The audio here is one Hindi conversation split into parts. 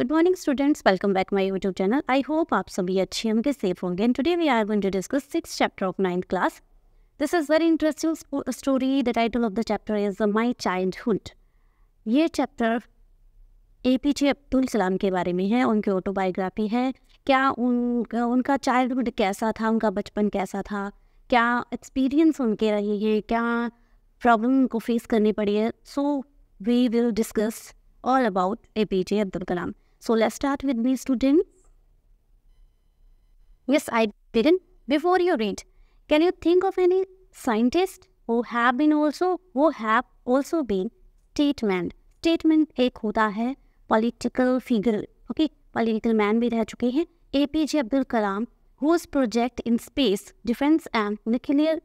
Good morning students welcome back my YouTube channel I hope आप सभी अच्छे होंगे सेफ होंगे and today we are going to discuss six chapter of ninth class this is very interesting story the title of the chapter is my childhood ये chapter A P J Abdul Kalam के बारे में है उनकी ऑटोबायोग्राफी है क्या उन उनका चाइल्डहुड कैसा था उनका बचपन कैसा था क्या एक्सपीरियंस उनके रहे हैं क्या प्रॉब्लम उनको फेस करनी पड़ी है so we will discuss all about A P J Abdul Kalam So let's start with me students. Yes, I didn't. Before you read, can you think of any scientist who have been also, who have also been statement. Statement एक होता है political figure. Okay, political man भी रह चुके हैं. APJ Abdul Kalam, whose project in space, defense and nuclear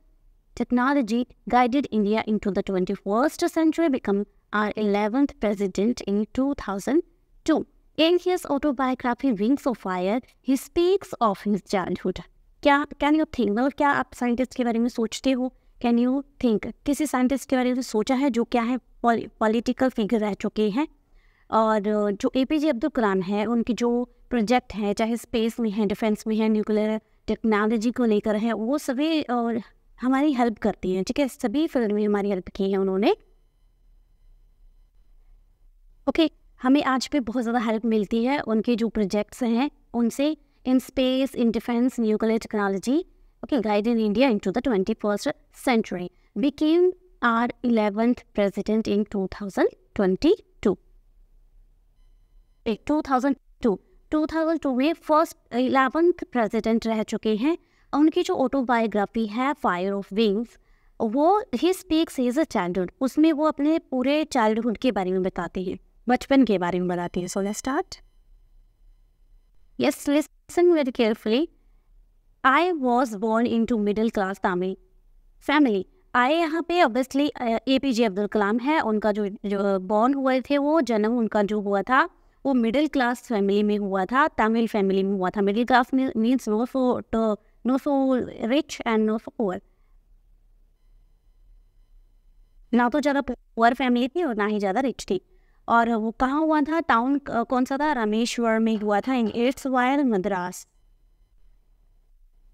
technology guided India into the 21st century become our 11th president in 2002. In his autobiography Wings of Fire, he speaks of his childhood. क्या कैन यू थिंक मतलब क्या आप साइंटिस्ट के बारे में सोचते हो कैन यू थिंक किसी साइंटिस्ट के बारे में सोचा है जो क्या है पॉलिटिकल फिगर रह चुके हैं और जो ए पी जे अब्दुल कलाम है उनके जो प्रोजेक्ट हैं चाहे स्पेस में है डिफेंस में है न्यूक्लियर टेक्नोलॉजी को लेकर है वो सभी और हमारी हेल्प करती हैं ठीक है सभी फील्ड में हमारी हेल्प की है उन्होंने ओके okay. हमें आज पे बहुत ज़्यादा हेल्प मिलती है उनके जो प्रोजेक्ट्स हैं उनसे in space in defence nuclear technology okay guide in India into the twenty first century became our eleventh president in two thousand twenty two two thousand two two thousand two में फर्स्ट इलेवेंथ प्रेजिडेंट रह चुके हैं उनकी जो ऑटोबायोग्राफी है फायर ऑफ विंग्स वो ही स्पीक्स इज अ चाइल्डहुड उसमें वो अपने पूरे चाइल्डहुड के बारे में बताते हैं बचपन के बारे में बताती है so let's start yes listen very carefully I was born into middle class Tamil family आए यहाँ पे obviously A P J Abdul Kalam है उनका जो जो बॉर्न uh, हुए थे वो जन्म उनका जो हुआ था वो मिडिल क्लास फैमिली में हुआ था तमिल फैमिली में हुआ था middle class means no so no so rich and no so poor ना तो ज़्यादा पुअर फैमिली थी और ना ही ज़्यादा रिच थी और वो कहाँ हुआ था टाउन कौन सा था रामेश्वर में हुआ था in erstwhile Madras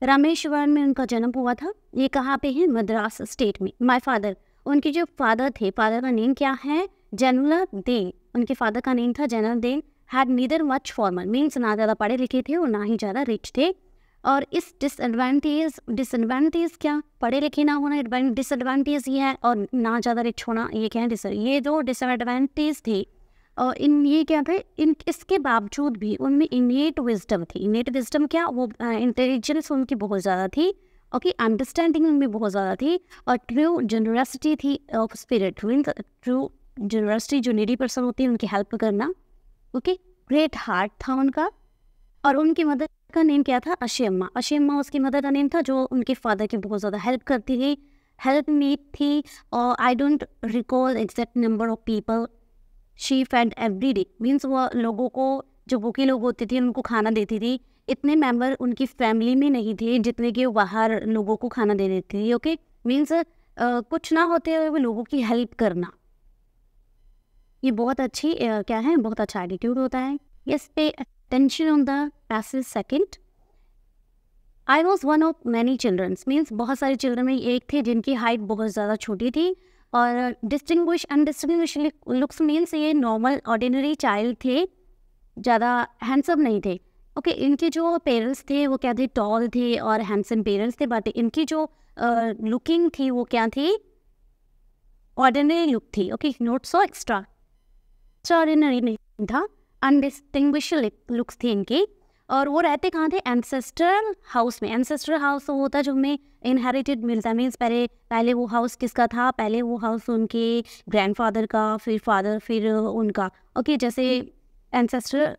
Rameshwar में उनका जन्म हुआ था ये कहाँ पे है मद्रास स्टेट में माय फादर उनके जो फादर थे फादर का नेम क्या है जनरल दे उनके फादर का नेम था Jainulabdeen had neither much formal means ना ज़्यादा पढ़े लिखे थे और ना ही ज़्यादा रिच थे और इस डिसएडवांटेज डिसएडवांटेज क्या पढ़े लिखे ना होना डिसएडवांटेज ये है और ना ज़्यादा रिच होना ये क्या है ये दो डिसएडवांटेज थे और इन ये क्या थे इन इसके बावजूद भी उनमें इनेट विजडम थी इनेट विजडम क्या वो इंटेलिजेंस उनकी बहुत ज़्यादा थी ओके अंडरस्टैंडिंग उनमें बहुत ज़्यादा थी और ट्रू जनरसिटी थी ऑफ स्पिरिट ट्रू जनरसिटी जो नीडी पर्सन होती है उनकी हेल्प करना ओके ग्रेट हार्ट था उनका और उनकी मदद का नेम क्या था अशेम्मा अम्मा उसकी मदर का नेम था जो उनके फादर की बहुत ज़्यादा हेल्प करती थी हेल्प नीड थी और I don't recall exact number of people she fed every day means वह लोगों को जो भूखे लोग होते थे उनको खाना देती थी इतने मेंबर उनकी फैमिली में नहीं थे जितने कि बाहर लोगों को खाना दे देती थी ओके मीन्स कुछ ना होते हुए लोगों की हेल्प करना ये बहुत अच्छी uh, क्या है बहुत अच्छा एटीट्यूड होता है yes pay attention on the passive second I was one of many childrens means बहुत सारे चिल्ड्रन में एक थे जिनकी हाइट बहुत ज़्यादा छोटी थी और डिस्टिंग्विश अनडिस्टिंग्विश लुक्स मीन्स ये नॉर्मल ऑर्डिनरी चाइल्ड थे ज़्यादा हैंडसम नहीं थे ओके okay, इनके जो पेरेंट्स थे वो क्या थे टॉल थे और हैंडसम पेरेंट्स थे बट इनकी जो लुकिंग uh, थी वो क्या थी ऑर्डिनरी लुक थी okay not so extra ordinary नहीं था अनडिस्टिंग्विश लुक्स थी इनकी और वो रहते कहाँ थे एनसेस्टर हाउस में एनसेस्टर हाउस वो होता जो हमें इनहेरिटेड मिलता मीन्स पहले पहले वो हाउस किसका था पहले वो हाउस उनके ग्रैंडफादर का फिर फादर फिर उनका ओके okay, जैसे एनसेस्टर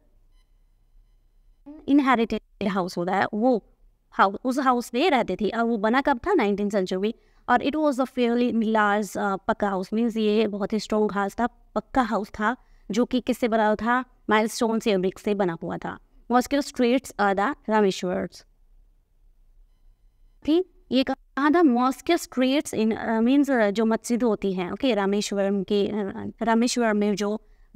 इनहेरिटेड हाउस होता है वो हाउस उस हाउस में रहते थे और वो बना कब था नाइनटीन सेंचुरी में और it was a fairly large pucca house means ये बहुत ही स्ट्रॉन्ग हाउस था पक्का हाउस था जो कि किससे बना हुआ था माइल स्टोन से ब्रिक से बना हुआ था mosque streets are the Rameswaram's ठीक ये कहा था मॉस्क स्ट्रेट्स इन मीन्स जो मस्जिद होती है ओके okay, रामेश्वरम के uh, रामेश्वर में जो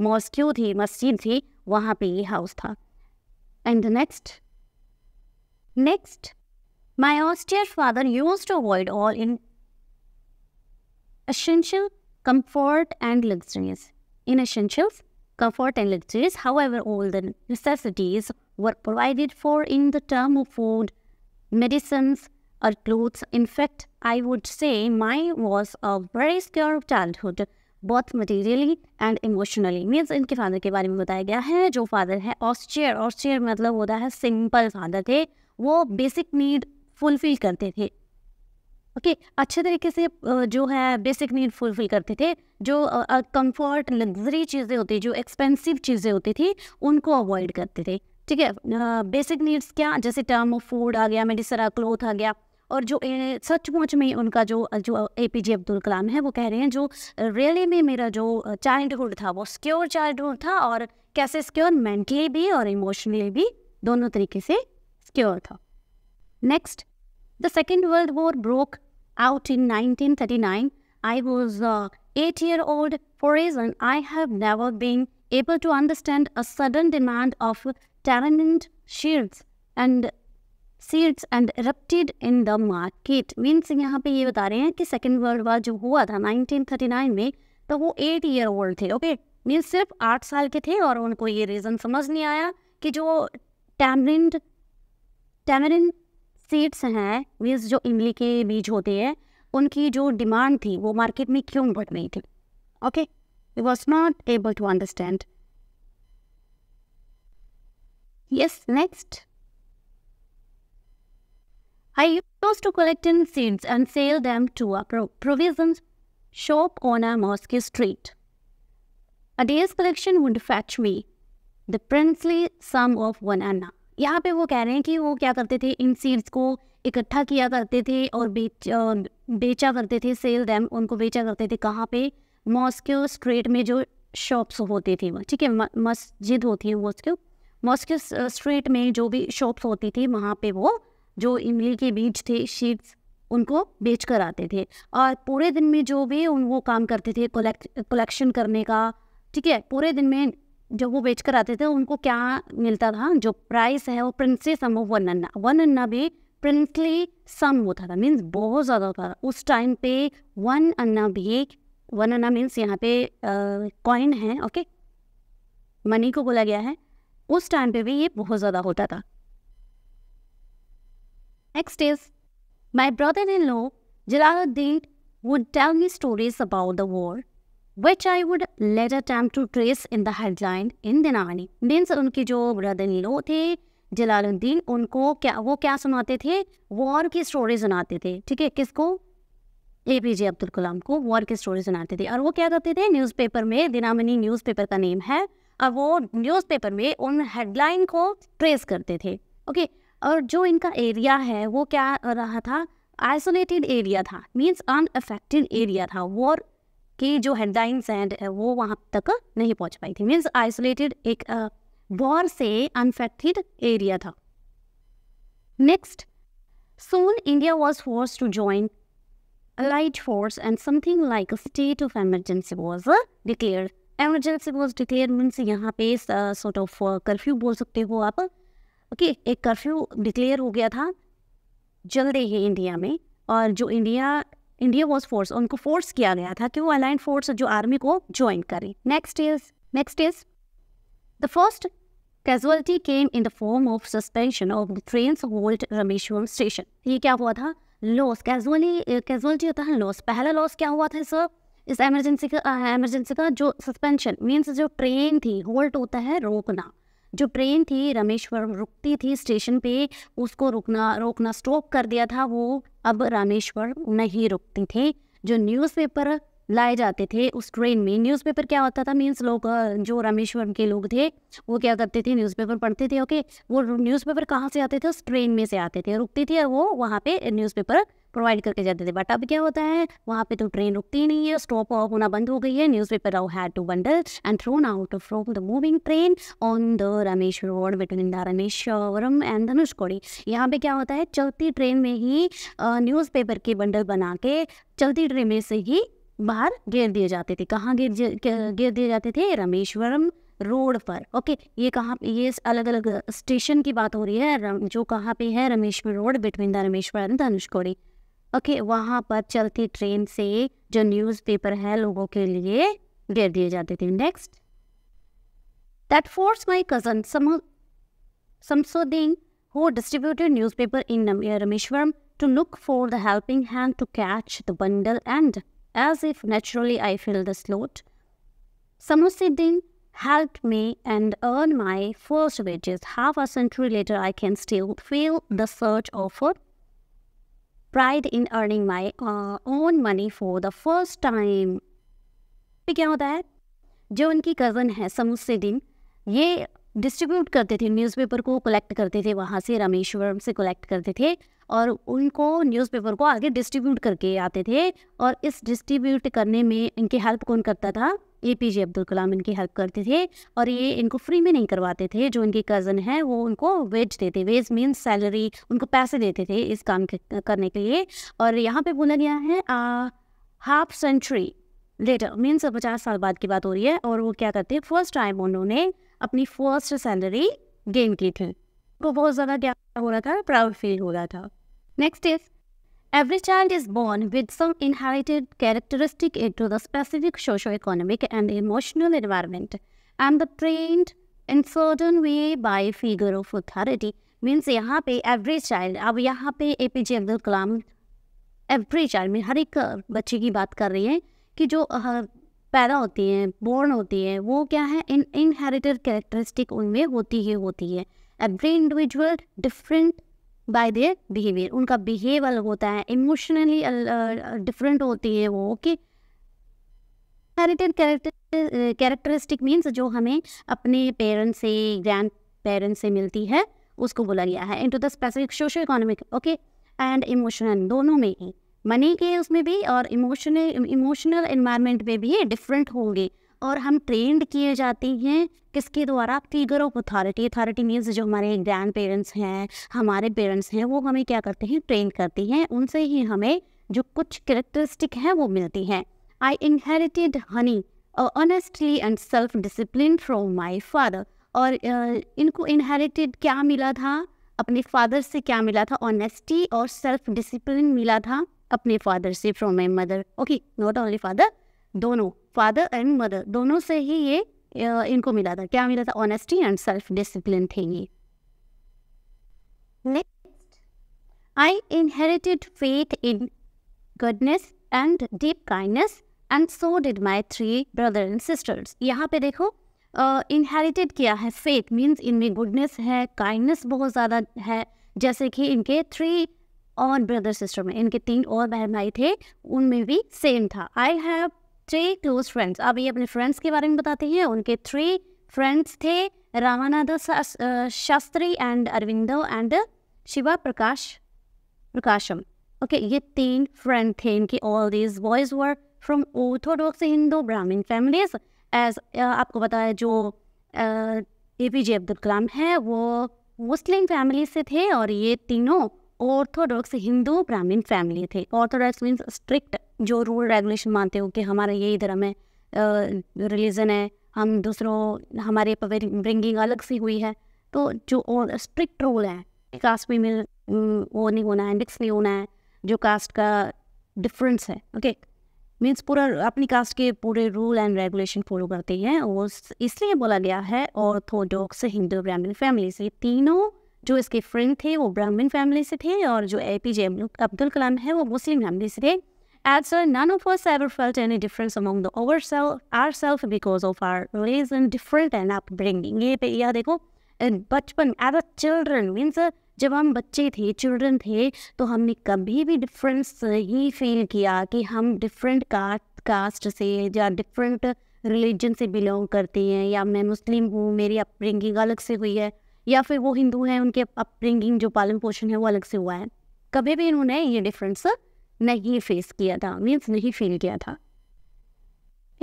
मॉस्क्यू थी मस्जिद थी वहाँ पे ये हाउस था and next next my austere father use to avoid all in essential comfort and luxuries. In essentials, comfort and luxuries, however, all the necessities were provided for in the term of food, medicines, or clothes. In fact, I would say mine was a very secure childhood, both materially and emotionally. Means इनके फादर के बारे में बताया गया है जो फादर है ऑस्टियर ऑस्टियर मतलब होता है सिंपल फादर थे वो बेसिक नीड फुलफिल करते थे ओके okay, अच्छे तरीके से जो है बेसिक नीड फुलफिल करते थे जो कंफर्ट लग्जरी चीज़ें होती जो एक्सपेंसिव चीज़ें होती थी उनको अवॉइड करते थे ठीक है बेसिक नीड्स क्या जैसे टर्म ऑफ फूड आ गया मेडिसन आ क्लोथ आ गया और जो सचमुच में उनका जो जो ए पी जे अब्दुल कलाम है वो कह रहे हैं जो रियली में मेरा जो चाइल्डहुड था वो सिक्योर चाइल्डहुड था और कैसे सिक्योर मेंटली भी और इमोशनली भी दोनों तरीके से सिक्योर था next the second world war broke out in 1939. I was uh, eight year old. For I have have never been able to understand a sudden demand tournament shields and seeds and erupted in the market means यहाँ पे ये बता रहे हैं कि सेकेंड वर्ल्ड वार जो हुआ था 1939 में तो वो एट ईयर ओल्ड थे ओके मीन्स सिर्फ आठ साल के थे और उनको ये रीज़न समझ नहीं आया कि जो टैमरिंड टैमरिन सीड्स हैं मीन्स जो इमली के बीज होते हैं उनकी जो डिमांड थी वो मार्केट में क्यों बढ़ रही थी okay we was not able to understand Yes, next. I used to collect in seeds and sell them to a pro provision shop on a mosque street. A day's collection would fetch me the princely sum of one anna. यहाँ पे वो कह रहे हैं कि वो क्या करते थे इन सीड्स को इकट्ठा किया करते थे और बेच बेचा करते थे सेल दैम उनको बेचा करते थे कहाँ पे मॉस्क्यो स्ट्रीट में जो शॉप्स होते थे ठीक है मस्जिद होती है मॉस्क्यो मॉस्को स्ट्रीट uh, में जो भी शॉप्स होती थी वहाँ पे वो जो इमली के बीज थे शीट्स उनको बेच कर आते थे और पूरे दिन में जो भी उन वो काम करते थे कलेक्शन करने का ठीक है पूरे दिन में जब वो बेच कर आते थे उनको क्या मिलता था जो प्राइस है वो princely sum of one anna one anna भी प्रिंसली सम होता था मीन्स बहुत ज़्यादा होता था उस टाइम पे वन अन्ना भी वन अन्ना मीन्स यहाँ पे कॉइन uh, है ओके मनी को बोला गया है उस टाइम पे भी ये बहुत ज़्यादा होता था next is my brother in law Jalaluddin would tell me stories about the war which I would late attempt to trace in the headline in Dinamani means उनके जो ब्रदर इन लो थे जलालुद्दीन उनको क्या वो क्या सुनाते थे वॉर की स्टोरी सुनाते थे ठीक है किसको ए पी जे अब्दुल कलाम को वॉर की स्टोरी सुनाते थे और वो क्या करते थे न्यूज़पेपर में दिनामनी न्यूज़पेपर का नेम है अब वो न्यूज़पेपर में उन हेडलाइन को ट्रेस करते थे ओके और जो इनका एरिया है वो क्या रहा था आइसोलेटेड एरिया था मीन्स अनअफेक्टेड एरिया था वॉर की जो हेडलाइंस हैं वो वहाँ तक नहीं पहुँच पाई थी मीन्स आइसोलेटेड एक वॉर से अनफेक्टेड एरिया था next soon India was force to join allied force and something like state of emergency was declare emergency was declare means यहाँ पे सॉर्ट ऑफ कर्फ्यू बोल सकते हो आप ओके okay, एक कर्फ्यू डिक्लेयर हो गया था जल्दी ही इंडिया में और जो इंडिया इंडिया वॉज फोर्स उनको फोर्स किया गया था कि वो अलाइन फोर्स जो आर्मी को ज्वाइन करें next is next is the first casualty came in the form of suspension of the train halt Rameswaram station ये क्या हुआ था लॉस कैजुअली कैजुअलिटी होता है लॉस पहला लॉस क्या हुआ था सर इस एमरजेंसी का एमरजेंसी का जो सस्पेंशन मीन्स जो ट्रेन थी होल्ट होता है रोकना जो ट्रेन थी रामेश्वरम रुकती थी स्टेशन पे उसको रुकना रोकना स्टॉप कर दिया था वो अब रामेश्वरम नहीं रुकती थी जो न्यूज़पेपर लाए जाते थे उस ट्रेन में न्यूज़पेपर क्या होता था मीन्स लोग जो रामेश्वरम के लोग थे वो क्या करते थे न्यूज़पेपर पढ़ते थे ओके वो न्यूज़पेपर कहाँ से आते थे उस ट्रेन में से आते थे रुकती थी और वो वहाँ पे न्यूज़पेपर प्रोवाइड करके जाते थे बट अब क्या होता है वहाँ पे तो ट्रेन रुकती नहीं है स्टॉप ऑफ होना बंद हो गई है newspaper now had to bundle and thrown out from the moving train on the Ramesh road between the Rameswaram and Dhanushkodi यहाँ पे क्या होता है चलती ट्रेन में ही न्यूज़पेपर के बंडल बना के चलती ट्रेन में से ही बाहर गेर दिए जाते थे कहाँ गिर गेर दिए जाते थे रमेश्वरम रोड पर ओके ये कहाँ ये अलग अलग स्टेशन की बात हो रही है जो कहाँ पे है Rameshwar road between the Rameshwar and Dhanushkodi okay okay, वहां पर चलती ट्रेन से जो न्यूज़पेपर है लोगों के लिए गिर दिए जाते थे next that force my cousin Samsuddin who distributed news paper in Rameswaram to look for the helping hand to catch the bundle and as if naturally I feel the slot Samsuddin help me and earn my first wages half a century later I can still feel the search of pride in earning my own money for the first time पे क्या होता है जो उनकी कज़न है दिन ये डिस्ट्रीब्यूट करते थे न्यूज़पेपर को कलेक्ट करते थे वहाँ से रामेश्वरम से कलेक्ट करते थे और उनको न्यूज़पेपर को आगे डिस्ट्रीब्यूट करके आते थे और इस डिस्ट्रीब्यूट करने में इनकी हेल्प कौन करता था ए पी जे अब्दुल कलाम इनकी हेल्प करते थे और ये इनको फ्री में नहीं करवाते थे जो इनके कज़न हैं वो उनको वेज देते वेज मीन्स सैलरी उनको पैसे देते थे इस काम के करने के लिए और यहाँ पे बोला गया है हाफ सेंचुरी लेटर मीन्स पचास साल बाद की बात हो रही है और वो क्या करते हैं फर्स्ट टाइम उन्होंने अपनी फर्स्ट सैलरी गेन की थी उनको बहुत ज़्यादा क्या हो रहा था प्राउड फील हो रहा था next is Every child is born with some inherited characteristic into the specific socio-economic and emotional environment and the trained in certain way by figure of authority. means यहाँ पे every child अब यहाँ पे APJ P J Abdul Kalam every child में हर एक बच्चे की बात कर रही है कि जो पैदा होती हैं born होती है वो क्या है इन inherited characteristic उनमें होती ही होती है every individual different by their behaviour उनका बिहेव अलग होता है इमोशनली डिफरेंट uh, uh, होती है वो ओके हेरिटेड कैरेक्टरिस्टिक मीन्स जो हमें अपने पेरेंट्स से ग्रैंड पेरेंट्स से मिलती है उसको बोला गया है into the specific socio economic okay and emotional दोनों में ही मनी के उसमें भी और इमोशनल इमोशनल इन्वायरमेंट में भी डिफरेंट होंगे और हम ट्रेंड किए जाते हैं किसके द्वारा figure of authority authority means जो हमारे ग्रैंड पेरेंट्स हैं हमारे पेरेंट्स हैं वो हमें क्या करते हैं ट्रेन करते हैं उनसे ही हमें जो कुछ करेक्टरिस्टिक हैं वो मिलती हैं I inherited honey honestly and self discipline from my father और uh, इनको इनहेरिटेड क्या मिला था अपने फादर से क्या मिला था ऑनेस्टी और सेल्फ डिसिप्लिन मिला था अपने फादर से from my mother okay not only father दोनों फादर एंड मदर दोनों से ही ये इनको मिला था क्या मिला था ऑनेस्टी एंड सेल्फ डिसिप्लिन थे ये I inherited faith in goodness and deep kindness and so did my three brother and sisters यहाँ पे देखो इनहेरिटेड uh, किया है फेथ मीन्स इनमें गुडनेस है काइंडनेस बहुत ज़्यादा है जैसे कि इनके थ्री और ब्रदर सिस्टर में इनके तीन और बहन भाई थे उनमें भी सेम था I have three close friends अब ये अपने फ्रेंड्स के बारे में बताते हैं उनके थ्री फ्रेंड्स थे Ramanand Shastri and Aurobindo and Shiva Prakash Prakasam okay okay, ये तीन फ्रेंड थे इनके all these boys were from orthodox Hindu Brahmin families as आपको बताया जो ए पी जे अब्दुल कलाम है वो मुस्लिम फैमिली से थे और ये तीनों ऑर्थोडॉक्स हिंदू ब्राह्मण फैमिली थे ऑर्थोडॉक्स मीन्स स्ट्रिक्ट जो रूल रेगुलेशन मानते हो कि हमारा यही धर्म है रिलीज़न है हम दूसरों हमारे ब्रिंगिंग अलग सी हुई है तो जो और स्ट्रिक्ट रूल है कास्ट में मिल वो नहीं होना है मिक्स नहीं होना है जो कास्ट का डिफरेंस है ओके मीन्स पूरा अपनी कास्ट के पूरे रूल एंड रेगुलेशन फॉलो करती हैं और इसलिए बोला गया है ऑर्थोडॉक्स हिंदू ब्राह्मण फैमिली से तीनों जो इसके फ्रेंड थे वो ब्राह्मण फैमिली से थे और जो ए पी जे अब्दुल कलाम है वो मुस्लिम फैमिली से थे as well, none of us ever felt any difference among the ourself, ourselves because of our race and different and upbringing. ये पे यह देखो बचपन एज अ चिल्ड्रन मीन्स जब हम बच्चे थे चिल्ड्रन थे तो हमने कभी भी डिफरेंस ही फील किया कि हम डिफरेंट कास्ट से या डिफरेंट रिलीजन से बिलोंग करते हैं या मैं मुस्लिम हूँ मेरी अपब्रिंगिंग अलग से हुई है या फिर वो हिंदू हैं उनके अपब्रिंगिंग जो पालन पोषण है वो अलग से हुआ है कभी भी इन्होंने ये डिफरेंस नहीं फेस किया था मीन्स नहीं फील किया था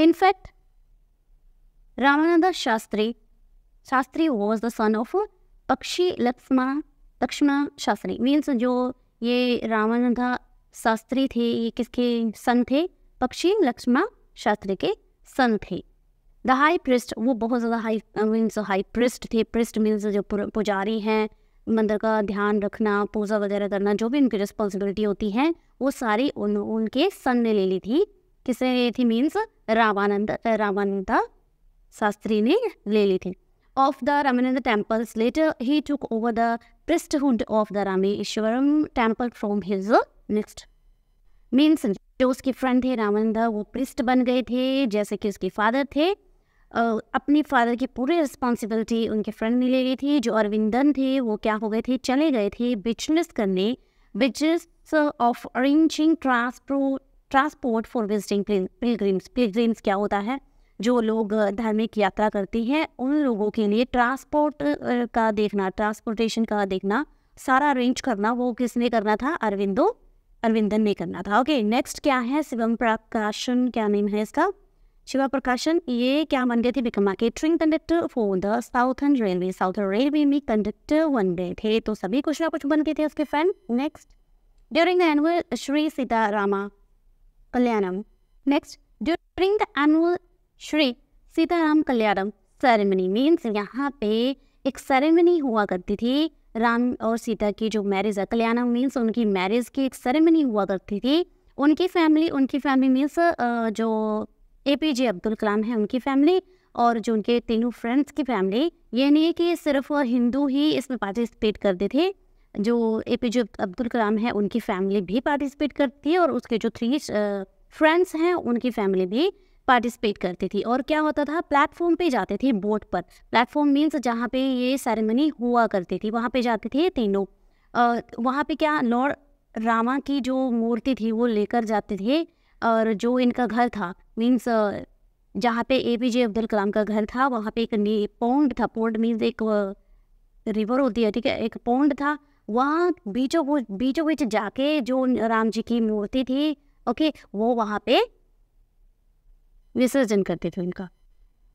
in fact Ramanand Shastri Shastri was the son of Pakshi Lakshman Lakshman Shastri means जो ये रामानंद शास्त्री थे ये किसके सन थे पक्षी लक्ष्मण शास्त्री के सन थे द हाई प्रिस्ट वो बहुत ज़्यादा हाई मीन्स हाई प्रिस्ट थे प्रिस्ट मीन्स जो पुजारी हैं मंदिर का ध्यान रखना पूजा वगैरह करना जो भी उनकी रिस्पॉन्सिबिलिटी होती है वो सारी उन उनके सन ने ले ली थी किसने ले ली थी मीन्स रामानंद रामानंद शास्त्री ने ले ली थी of the Ramanand temples later he took over the priesthood of the Rameswaram temple from his next means जो उसके फ्रेंड थे रामानंदा वो प्रिस्ट बन गए थे जैसे कि उसके फादर थे अपने फादर की पूरी रिस्पॉन्सिबिलिटी उनके फ्रेंड ने ले ली थी जो अरविंदन थे वो क्या हो गए थे चले गए थे बिजनेस करने which is uh, of arranging transport transport for visiting pilgrims pilgrims क्या होता है जो लोग धार्मिक यात्रा करती हैं उन लोगों के लिए ट्रांसपोर्ट का देखना ट्रांसपोर्टेशन का देखना सारा अरेंज करना वो किसने करना था अरविंदो अरविंदन ने करना था ओके okay, नेक्स्ट क्या है शिवम प्रकाशन क्या नेम है इसका शिवा प्रकाशन ये क्या बन गए थे became a catering conductor for the southern railway south railway में कंडक्टर बन गए थे तो सभी कुछ ना कुछ बन गए थे उसके friend next during the annual Shri Sitarama Kalyanam next during the annual Shri Sitaram Kalyanam ceremony means यहाँ पे एक सेरेमनी हुआ करती थी राम और सीता की जो मैरिज है कल्याणम मीन्स उनकी मैरिज की एक सेरेमनी हुआ करती थी उनकी फैमिली उनकी फैमिली मीन्स जो ए पी जे अब्दुल कलाम है उनकी फैमिली और जो उनके तीनों फ्रेंड्स की फैमिली ये नहीं है कि सिर्फ हिंदू ही इसमें पार्टिसिपेट करते थे जो ए पी जे अब्दुल कलाम है उनकी फैमिली भी पार्टिसिपेट करती थी और उसके जो थ्री फ्रेंड्स uh, हैं उनकी फैमिली भी पार्टिसिपेट करती थी और क्या होता था प्लेटफॉर्म पे जाते थे बोट पर प्लेटफॉर्म मीन्स जहाँ पे ये सेरेमनी हुआ करती थी वहाँ पे जाते थे तीनों वहाँ पे क्या लॉर्ड रामा की जो मूर्ति थी वो लेकर जाते थे और जो इनका घर था मीन्स जहाँ पे ए पी जे अब्दुल कलाम का घर था वहाँ पे एक पौंड था पौंड मीन्स एक रिवर होती है ठीक है एक पौंड था वहाँ बीचों बीचों बीच जाके जो राम जी की मूर्ति थी ओके वो वहाँ पे विसर्जन करते थे इनका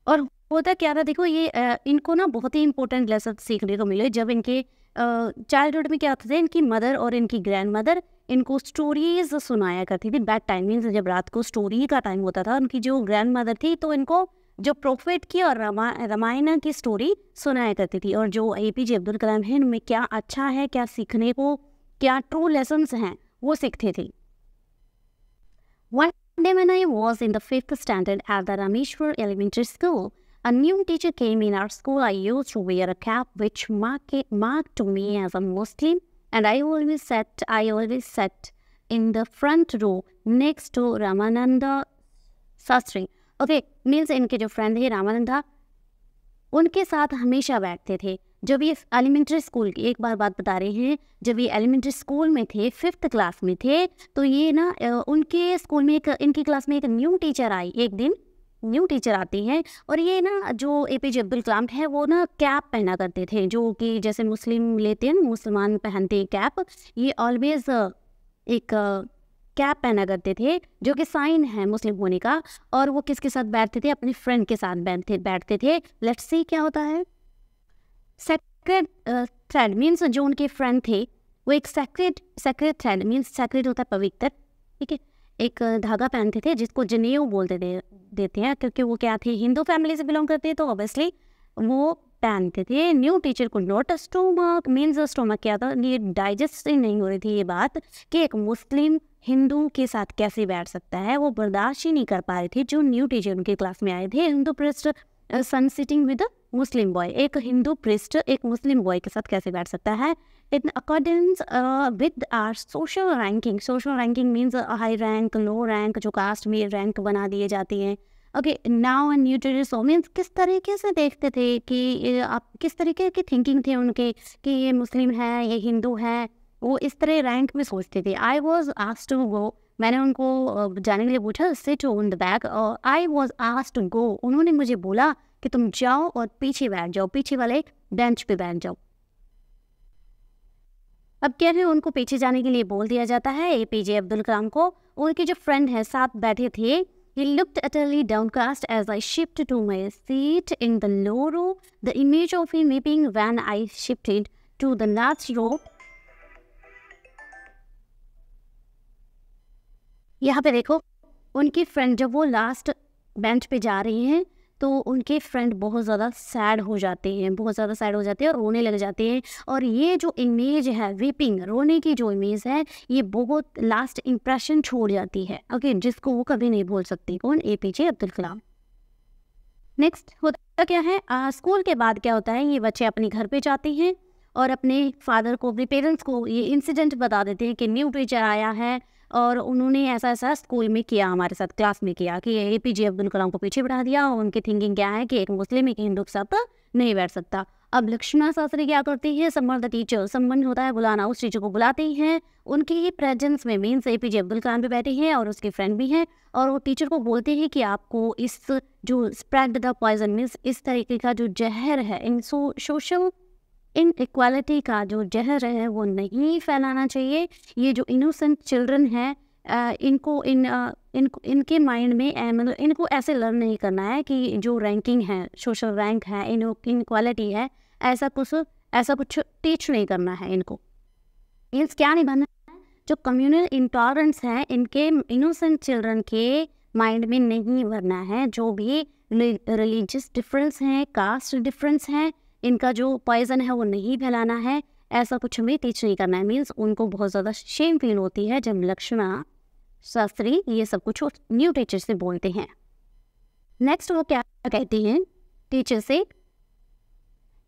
और होता क्या था देखो ये इनको ना बहुत ही इंपॉर्टेंट लेसन सीखने को मिले जब इनके चाइल्डहुड में क्या होते थे इनकी मदर और इनकी ग्रैंड मदर इनको स्टोरीज सुनाया करती थी बैड टाइम मीन जब रात को स्टोरी का टाइम होता था उनकी जो ग्रैंड मदर थी तो इनको जो प्रोफेट की और रमा रामायण की स्टोरी सुनाया करती थी और जो ए पी जे अब्दुल कलाम हैं उनमें क्या अच्छा है क्या सीखने को क्या ट्रू लेसन हैं वो सीखती थी one day man I was in the fifth standard at the Rameshwar elementary school A new teacher came in our school. I used to wear a cap which marked, marked me as a Muslim. and I always sat, I always sat in the front row next to Ramananda Sastri. Okay, means इनके जो फ्रेंड है रामानंदा उनके साथ हमेशा बैठते थे जब ये एलिमेंट्री स्कूल की एक बार बात बता रहे हैं जब ये एलिमेंट्री स्कूल में थे फिफ्थ क्लास में थे तो ये ना उनके स्कूल में एक इनकी क्लास में एक न्यू टीचर आई एक दिन न्यू टीचर आती हैं और ये ना जो ए पी जे अब्दुल कलाम है वो ना कैप पहना करते थे जो कि जैसे मुस्लिम लेते हैं मुसलमान पहनते हैं कैप ये ऑलवेज एक कैप पहना करते थे जो कि साइन है मुस्लिम होने का और वो किसके साथ बैठते थे अपने फ्रेंड के साथ बैठते बैठते थे लेट्स सी क्या होता है सेक्रेट थ्रेड मीन्स जो उनके फ्रेंड थे वो एक sacred sacred thread means sacred होता है पवित्र ठीक है एक धागा पहनते थे जिसको जनेऊ बोलते दे देते हैं क्योंकि वो क्या थे हिंदू फैमिली से बिलोंग करते तो ऑब्वियसली वो पहनते थे न्यू टीचर को नॉट स्टोमक मीन्स स्टोमक क्या था ये डाइजेस्ट नहीं हो रही थी ये बात कि एक मुस्लिम हिंदू के साथ कैसे बैठ सकता है वो बर्दाश्त ही नहीं कर पा रहे थे जो न्यू टीचर उनके क्लास में आए थे Hindu priest son sitting with Muslim boy एक हिंदू प्रिस्ट एक मुस्लिम बॉय के साथ कैसे बैठ सकता है in accordance uh, with our social ranking. Social ranking means a high rank, low rank, जो caste में rank बना दिए जाती हैं ओके नाउ एंड न्यूट्रिश मीन्स किस तरीके से देखते थे कि आप किस तरीके की थिंकिंग थे उनके कि ये मुस्लिम है ये हिंदू है वो इस तरह रैंक में सोचते थे आई वॉज आज टू गो मैंने उनको जाने के लिए पूछा सिट ऑन द बैक और आई वॉज आज टू गो उन्होंने मुझे बोला कि तुम जाओ और पीछे बैठ जाओ पीछे वाले बेंच पे बैठ जाओ अब क्या है उनको पीछे जाने के लिए बोल दिया जाता है ए पी जे अब्दुल कलाम को उनके जो फ्रेंड है साथ बैठे थे he looked utterly down as I shift to my seat in the low row the image of he weeping when I shift to the last row यहाँ पे देखो उनकी फ्रेंड जब वो लास्ट बेंच पे जा रही हैं तो उनके फ्रेंड बहुत ज़्यादा सैड हो जाते हैं बहुत ज़्यादा सैड हो जाते हैं और रोने लग जाते हैं और ये जो इमेज है वीपिंग रोने की जो इमेज है ये बहुत लास्ट इम्प्रेशन छोड़ जाती है ओके जिसको वो कभी नहीं भूल सकती कौन A P J Abdul Kalam next होता क्या है आ, स्कूल के बाद क्या होता है ये बच्चे अपने घर पर जाते हैं और अपने फादर को अपने पेरेंट्स को ये इंसिडेंट बता देते हैं कि न्यू टीचर आया है और उन्होंने ऐसा ऐसा स्कूल में किया हमारे साथ क्लास में किया कि ए पी जे अब्दुल कलाम को पीछे बढ़ा दिया और उनकी थिंकिंग क्या है कि एक मुस्लिम एक हिंदू के साथ नहीं बैठ सकता अब लक्ष्मणा शास्त्री क्या करती है सम्मान द टीचर सम्मान होता है बुलाना उस टीचर को बुलाती हैं उनके ही प्रेजेंस में means A P J Abdul Kalam भी बैठे हैं और उसके फ्रेंड भी हैं और वो टीचर को बोलते हैं कि आपको इस जो स्प्रेड द पॉइजन मीन्स इस तरीके का जो जहर है इन सो सोशल इन इक्वालिटी का जो जहर है वो नहीं फैलाना चाहिए ये जो इनोसेंट चिल्ड्रन है इनको इन इन इनके माइंड में मतलब इनको ऐसे लर्न नहीं करना है कि जो रैंकिंग है सोशल रैंक है इन इनक्वालिटी है ऐसा कुछ ऐसा कुछ टीच नहीं करना है इनको मीन्स क्या निभाना है जो कम्युनल इंटॉलरेंस है इनके इनोसेंट चिल्ड्रन के माइंड में नहीं भरना है जो भी रिलीजियस डिफरेंस हैं कास्ट डिफरेंस हैं इनका जो पॉइज़न है वो नहीं फैलाना है ऐसा कुछ हमें टीच नहीं करना है मीन्स उनको बहुत ज़्यादा शेम फील होती है जब लक्ष्मणा शास्त्री ये सब कुछ न्यू टीचर से बोलते हैं नेक्स्ट वो क्या कहती हैं टीचर से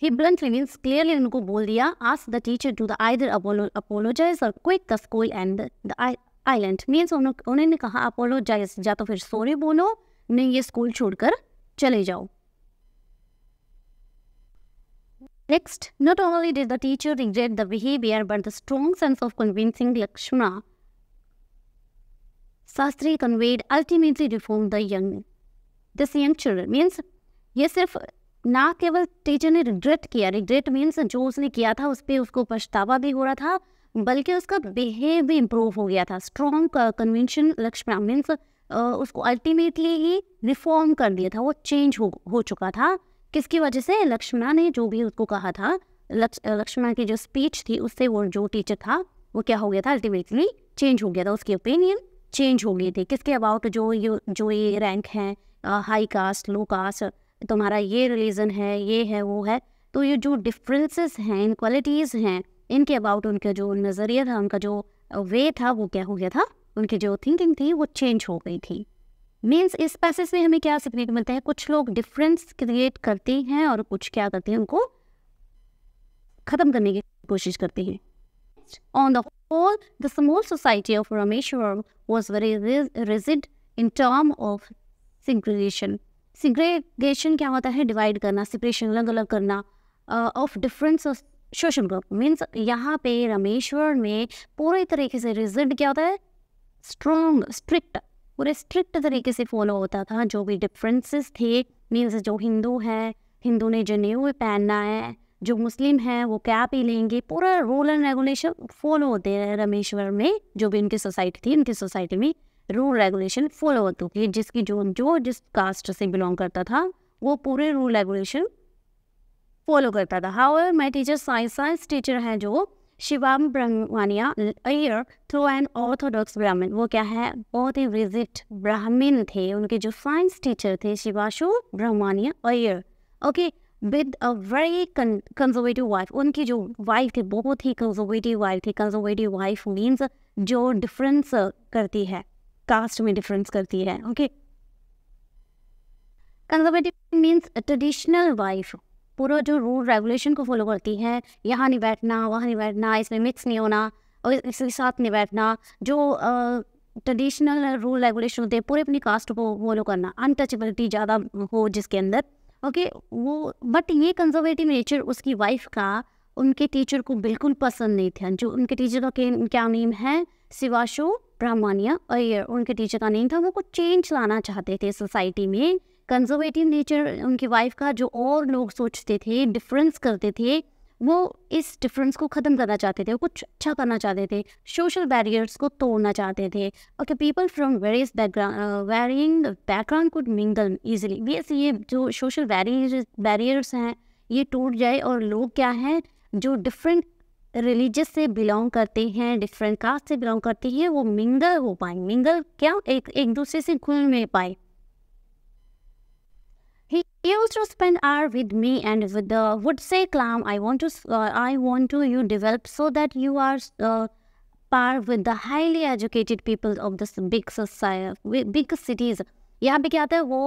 ही ब्लंट मीन्स क्लियरली उनको बोल दिया ask the teacher to दर अपोलो apologize or quit the school and the island means उन्होंने कहा अपोलोजाइज या तो फिर sorry बोलो नहीं ये स्कूल छोड़कर चले जाओ Next, not only did the teacher regret the behavior, but the strong sense of convincing Lakshmana Sastri conveyed ultimately reformed the young this young children. Means ये सिर्फ ना केवल टीचर ने रिग्रेट किया रिग्रेट मीन्स जो उसने किया था उस पर उसको पछतावा भी हो रहा था बल्कि उसका बिहेव भी इम्प्रूव हो गया था स्ट्रॉन्ग कन्वेंशन लक्ष्मण मीन्स उसको अल्टीमेटली ही रिफॉर्म कर दिया था वो चेंज हो हो चुका था किसकी वजह से लक्ष्मणा ने जो भी उसको कहा था लक्ष लक्ष्मणा की जो स्पीच थी उससे वो जो टीचर था वो क्या हो गया था अल्टीमेटली चेंज हो गया था उसकी ओपिनियन चेंज हो गई थी किसके अबाउट जो ये जो ये रैंक है हाई कास्ट लो कास्ट तुम्हारा ये रिलीजन है ये है वो है तो ये जो डिफरेंसेस हैं इन क्वालिटीज़ हैं इनके अबाउट उनका जो नज़रिया था उनका जो वे था वो क्या हो गया था उनकी जो थिंकिंग थी वो चेंज हो गई थी मीन्स इस पैसेज में हमें क्या सीखने को मिलता है कुछ लोग डिफरेंस क्रिएट करते हैं और कुछ क्या करते हैं उनको खत्म करने की कोशिश करते हैं on the whole the small society of Rameshwar was very rigid in term of segregation segregation क्या होता है डिवाइड करना सेपरेशन अलग अलग करना of difference social group means यहाँ पे रामेश्वर में पूरी तरीके से रिजिड क्या होता है स्ट्रॉन्ग स्ट्रिक्ट पूरे स्ट्रिक्ट तरीके से फॉलो होता था जो भी डिफरेंसेस थे मीन्स जो हिंदू हैं हिंदू ने जनेऊ पहनना है जो मुस्लिम हैं वो क्या पी लेंगे पूरा रूल एंड रेगुलेशन फॉलो होते हैं रमेश्वर में जो भी उनकी सोसाइटी थी उनकी सोसाइटी में रूल रेगुलेशन फॉलो होती थी जिसकी जो जो जिस कास्ट से बिलोंग करता था वो पूरे रूल रेगुलेशन फॉलो करता था how my teacher science science teacher हैं जो Shivam Brahmvania Iyer through an orthodox Brahmin वो क्या है बहुत ही विजिट ब्राह्मण थे उनके जो साइंस टीचर थे Shivashu Brahmania Iyer okay with a very conservative wife उनकी जो वाइफ थी बहुत ही कंजर्वेटिव वाइफ थी कंजर्वेटिव वाइफ मीन्स जो डिफरेंस करती है कास्ट में डिफरेंस करती है okay conservative means traditional wife पूरा जो रूल रेगुलेशन को फॉलो करती हैं यहाँ नहीं बैठना वहाँ नहीं बैठना इसमें मिक्स नहीं होना और इसके साथ नहीं बैठना जो ट्रेडिशनल रूल रेगुलेशन होते हैं पूरे अपनी कास्ट को फॉलो करना अनटचबिलिटी ज़्यादा हो जिसके अंदर ओके okay, वो बट ये कंजर्वेटिव नेचर उसकी वाइफ का उनके टीचर को बिल्कुल पसंद नहीं था जो उनके टीचर का क्या नेम है शिवाशु ब्राह्मणिया अयर उनके टीचर का नेम था वो कुछ चेंज लाना चाहते थे सोसाइटी में कंजर्वेटिव नेचर उनकी वाइफ का जो और लोग सोचते थे डिफरेंस करते थे वो इस डिफरेंस को ख़त्म करना चाहते थे वो कुछ अच्छा करना चाहते थे सोशल बैरियर्स को तोड़ना चाहते थे okay people from various background varying background could mingle easily बीस ये जो सोशल बैरियर्स हैं ये टूट जाए और लोग क्या हैं जो डिफरेंट रिलीजस से बिलोंग करते हैं डिफरेंट कास्ट से बिलोंग करते हैं वो मिंगल हो पाए मिंगल क्या एक एक दूसरे से घुल मिल पाए you also spend hour with me and with the would say clam i want to uh, i want to you develop so that you are uh, par with the highly educated people of this big society big cities यहाँ पे क्या था वो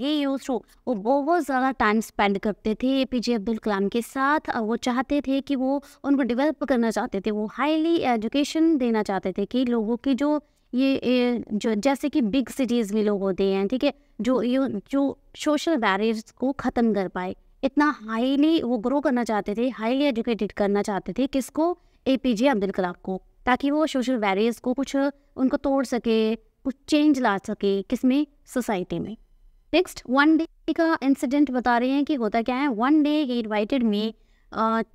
ही यूज टू वो बहुत ज़्यादा टाइम स्पेंड करते थे ए पी जे अब्दुल कलाम के साथ वो चाहते थे कि वो उनको डेवलप करना चाहते थे वो हाईली एजुकेशन देना चाहते थे कि लोगों की जो ये जो जैसे कि बिग सिटीज़ में लोग होते हैं ठीक है जो हम्म। ये जो सोशल बैरियर्स को ख़त्म कर पाए इतना हाईली वो ग्रो करना चाहते थे हाईली एजुकेटेड करना चाहते थे किसको ए पी जे अब्दुल कलाम को ताकि वो सोशल बैरियर्स को कुछ उनको तोड़ सके कुछ चेंज ला सके किस में सोसाइटी में नेक्स्ट वन डे का इंसिडेंट बता रहे हैं कि होता क्या है one day he invited me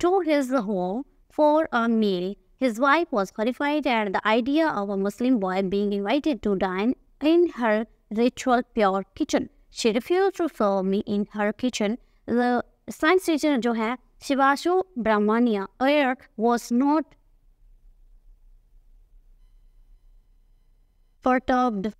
to his home for a meal His wife was horrified at the idea of a Muslim boy being invited to dine in her ritual pure kitchen. She refused to serve me in her kitchen. The science teacher जो है Shivashu Brahmania air was not perturbed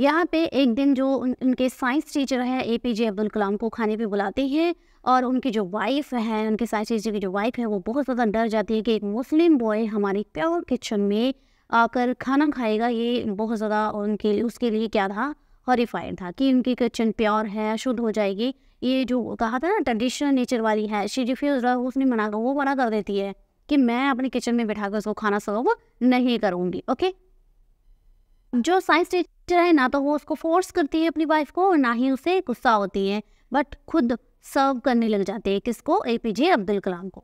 यहाँ पे एक दिन जो उनके साइंस टीचर है एपीजे अब्दुल कलाम को खाने पे बुलाते हैं और उनकी जो वाइफ है उनके साइंस जी की जो वाइफ है वो बहुत ज़्यादा डर जाती है कि एक मुस्लिम बॉय हमारी प्योर किचन में आकर खाना खाएगा ये बहुत ज़्यादा उनके लिए उसके लिए क्या था हॉरीफाइड था कि उनकी किचन प्योर है शुद्ध हो जाएगी ये जो कहा था ना ट्रेडिशनल नेचर वाली है शी रिफ्यूज उसने मना कर वो मना कर देती है कि मैं अपने किचन में बैठा कर उसको खाना सर्व नहीं करूँगी ओके जो साइंस टीचर है ना तो वो उसको फोर्स करती है अपनी वाइफ को और ना ही उसे गुस्सा होती है बट खुद सर्व करने लग जाते हैं किसको ए पी जे अब्दुल कलाम को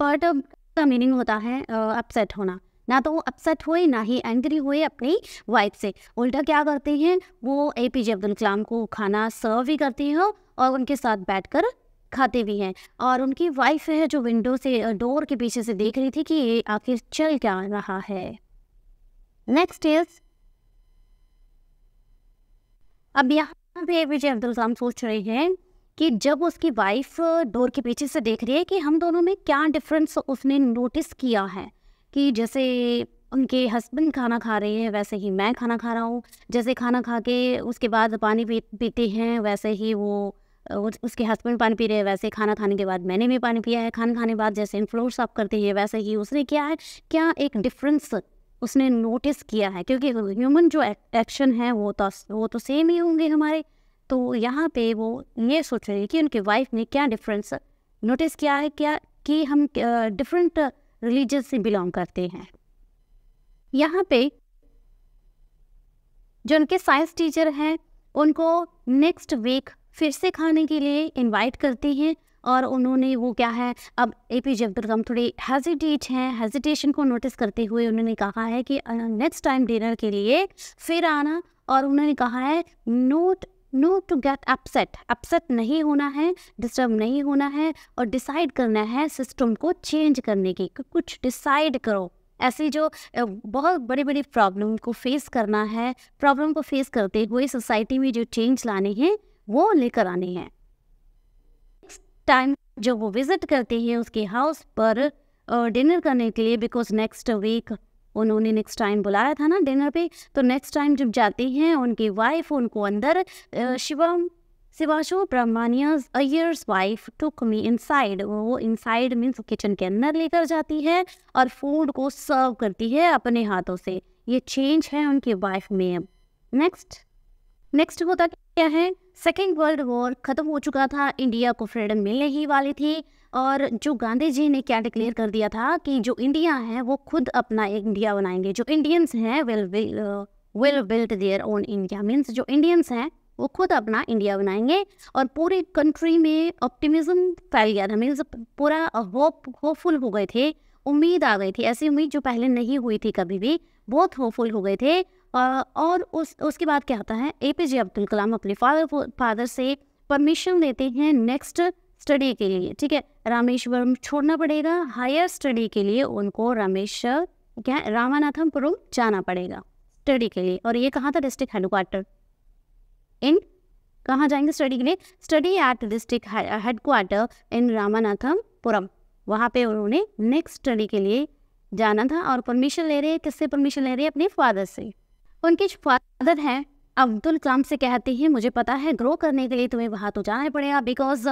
पर्टब का मीनिंग होता है अपसेट होना ना तो वो अपसेट हुए ना ही एंग्री हुए अपनी वाइफ से उल्टा क्या करते हैं वो ए पी जे अब्दुल कलाम को खाना सर्व भी करती हैं और उनके साथ बैठकर खाते भी हैं और उनकी वाइफ है जो विंडो से डोर के पीछे से देख रही थी कि ये आखिर चल क्या रहा है नेक्स्ट इज अब यहाँ पे जे अब्दुल कलाम सोच रहे हैं कि जब उसकी वाइफ डोर के पीछे से देख रही है कि हम दोनों में क्या डिफरेंस उसने नोटिस किया है कि जैसे उनके हस्बैंड खाना खा रहे हैं वैसे ही मैं खाना खा रहा हूँ जैसे खाना खा के उसके बाद पानी पी पीते हैं वैसे ही वो उसके हस्बैंड पानी पी रहे हैं वैसे खाना खाने के बाद मैंने भी पानी पिया है खाना खाने के बाद जैसे हम फ्लोर साफ करते हैं वैसे ही उसने क्या है क्या एक डिफरेंस उसने नोटिस किया है क्योंकि ह्यूमन जो एक्शन है वो तो वो तो सेम ही होंगे हमारे तो यहाँ पे वो ये सोच रही है कि उनके वाइफ ने क्या डिफरेंस नोटिस किया है क्या कि हम डिफरेंट रिलीजन से बिलोंग करते हैं यहाँ पे जो उनके साइंस टीचर हैं उनको नेक्स्ट वीक फिर से खाने के लिए इनवाइट करते हैं और उन्होंने वो क्या है अब ए पी जे अब्दुल कलाम थोड़ी हेजिटेट हैं हेजिटेशन को नोटिस करते हुए उन्होंने कहा है कि नेक्स्ट टाइम डिनर के लिए फिर आना और उन्होंने कहा है note no to get upset upset नहीं होना है डिस्टर्ब नहीं होना है और डिसाइड करना है सिस्टम को चेंज करने की कुछ डिसाइड करो ऐसी जो बहुत बड़ी बड़ी प्रॉब्लम को फेस करना है प्रॉब्लम को फेस करते हुए सोसाइटी में जो चेंज लाने हैं वो लेकर आने हैं टाइम जब वो विज़िट करते हैं उसके हाउस पर डिनर करने के लिए बिकॉज नेक्स्ट वीक उन्होंने नेक्स्ट टाइम बुलाया था ना डिनर पे तो नेक्स्ट टाइम जब जाती हैं उनकी वाइफ उनको अंदर Shivam Shivashu Brahmania's Iyer's wife took me inside वो इनसाइड मीन्स किचन के अंदर लेकर जाती है और फूड को सर्व करती है अपने हाथों से ये चेंज है उनकी वाइफ में अब नेक्स्ट नेक्स्ट होता क्या है सेकेंड वर्ल्ड वॉर ख़त्म हो चुका था इंडिया को फ्रीडम मिलने ही वाली थी और जो गांधी जी ने क्या डिक्लेयर कर दिया था कि जो इंडिया है वो खुद अपना एक इंडिया बनाएंगे जो इंडियंस हैं will will built their own India means जो इंडियंस हैं वो खुद अपना इंडिया बनाएंगे और पूरी कंट्री में ऑप्टिमिज्म फैल गया था मीन्स पूरा होप होपफुल हो गए थे उम्मीद आ गई थी ऐसी उम्मीद जो पहले नहीं हुई थी कभी भी बहुत होपफुल हो गए थे और उस उसके बाद क्या होता है ए पी जे अब्दुल कलाम अपने फादर फादर से परमिशन लेते हैं नेक्स्ट स्टडी के लिए ठीक है रामेश्वरम छोड़ना पड़ेगा हायर स्टडी के लिए उनको रामेश्वर क्या रामानाथमपुरम जाना पड़ेगा स्टडी के लिए और ये कहाँ था डिस्ट्रिक्ट हेडक्वार्टर इन कहाँ जाएंगे स्टडी के लिए study at district headquarter in Ramanathapuram वहाँ पे उन्होंने नेक्स्ट स्टडी के लिए जाना था और परमिशन ले रहे हैं किससे परमिशन ले रहे हैं अपने फादर से उनके जो फादर हैं अब्दुल कलाम से कहते हैं मुझे पता है ग्रो करने के लिए तुम्हें वहाँ तो जाना पड़ेगा बिकॉज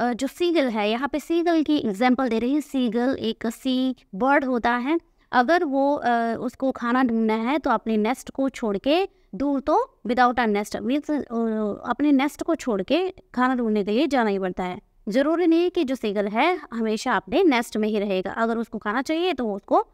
जो सीगल है यहाँ पे सीगल की एग्जाम्पल दे रही है सीगल एक सी बर्ड होता है अगर वो उसको खाना ढूंढना है तो अपने नेस्ट को छोड़ के दूर तो विदाउट अ नेस्ट मीन्स अपने नेस्ट को छोड़ के खाना ढूंढने के लिए जाना ही पड़ता है ज़रूरी नहीं कि जो सीगल है हमेशा अपने नेस्ट में ही रहेगा अगर उसको खाना चाहिए तो उसको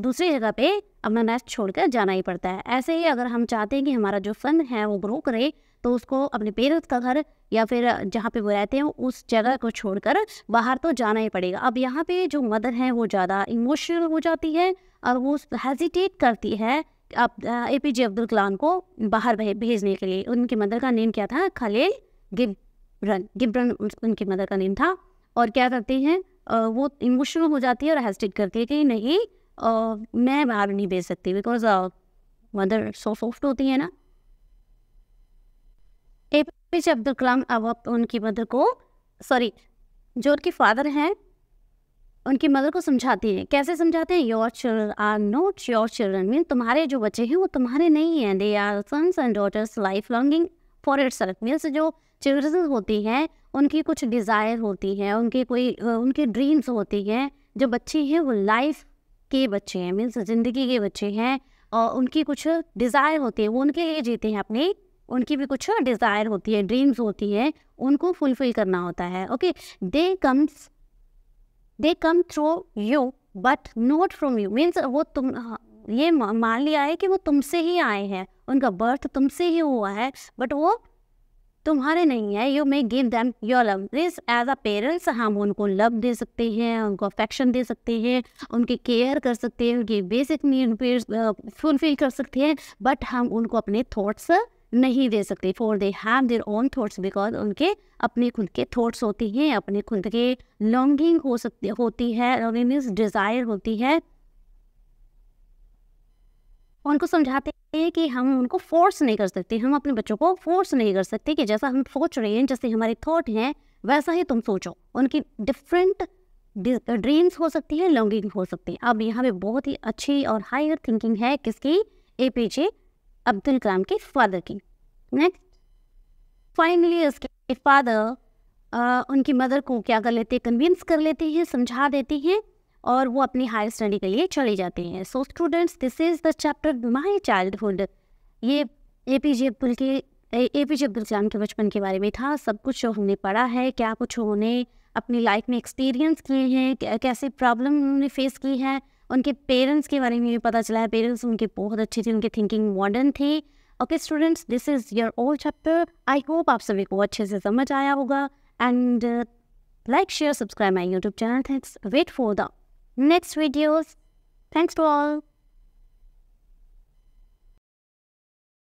दूसरी जगह पे अपना नेस्ट छोड़कर जाना ही पड़ता है ऐसे ही अगर हम चाहते हैं कि हमारा जो फन है वो ग्रो करे तो उसको अपने पेरेंट्स का घर या फिर जहाँ पे वो रहते हैं उस जगह को छोड़कर बाहर तो जाना ही पड़ेगा अब यहाँ पे जो मदर है वो ज़्यादा इमोशनल हो जाती है और वो हेजिटेट करती है अब ए पी जे अब्दुल कलाम को बाहर भेजने के लिए उनकी मदर का नेम क्या था खलील गिब्रन गिब्रन उनकी मदर का नेम था और क्या करते हैं वो इमोशनल हो जाती है और हेजिटेट करती है कि नहीं मैं बाहर नहीं भेज सकती बिकॉज मदर सो सॉफ्ट होती है ना ए पी जे अब्दुल कलाम अब उनकी मदर को सॉरी जो उनके फादर हैं उनकी मदर को समझाती है कैसे समझाते हैं your children are not your children mean तुम्हारे जो बच्चे हैं वो तुम्हारे नहीं हैं they are sons and daughters life longing for it self means जो चिल्ड्रन होती हैं उनकी कुछ डिज़ायर होती हैं उनकी कोई उनकी ड्रीम्स होती हैं जो बच्चे हैं वो लाइफ के बच्चे हैं मीन्स ज़िंदगी के बच्चे हैं और उनकी कुछ डिज़ायर होती है वो उनके लिए जीते हैं अपनी उनकी भी कुछ डिज़ायर होती है ड्रीम्स होती है उनको फुलफिल करना होता है okay they comes they come through you but not from you means वो तुम ये मान लिया है कि वो तुमसे ही आए हैं उनका बर्थ तुमसे ही हुआ है बट वो तुम्हारे नहीं है you may give them your love this as a parents हम उनको लव दे सकते हैं उनको अफेक्शन दे सकते हैं उनकी केयर कर सकते हैं उनकी बेसिक नीड फुलफिल कर सकते हैं बट हम उनको अपने थॉट्स नहीं दे सकते for they have their own thoughts because उनके अपने खुद के थाट्स होते हैं अपने खुद के लॉन्गिंग हो सकती होती है लॉन्गिंग मीन्स डिज़ायर होती है उनको समझाते हैं कि हम उनको फोर्स नहीं कर सकते हम अपने बच्चों को फोर्स नहीं कर सकते कि जैसा हम सोच रहे हैं जैसे हमारे थॉट हैं वैसा ही तुम सोचो उनकी डिफरेंट ड्रीम्स हो सकती है लॉन्गिंग हो सकती है अब यहाँ पे बहुत ही अच्छी और हायर थिंकिंग है किसकी ए पी जे अब्दुल कलाम के फादर की नेक्स्ट फाइनली उसके फादर आ, उनकी मदर को क्या कर लेते हैं कन्विंस कर लेते हैं समझा देते हैं और वो अपनी हायर स्टडी के लिए चले जाते हैं so students this is the chapter my childhood ये ए पी जे अब्दुल के ए पी जे अब्दुल कलाम के बचपन के बारे में था सब कुछ हमने पढ़ा है क्या कुछ उन्होंने अपनी लाइफ में एक्सपीरियंस किए हैं कैसे प्रॉब्लम उन्होंने फेस की है उनके पेरेंट्स के बारे में भी पता चला है पेरेंट्स उनके बहुत अच्छे थे उनके थिंकिंग मॉडर्न थी okay students this is your whole chapter I hope आप सभी को अच्छे से समझ आया होगा and like share subscribe my YouTube channel thanks wait for the next videos thanks to all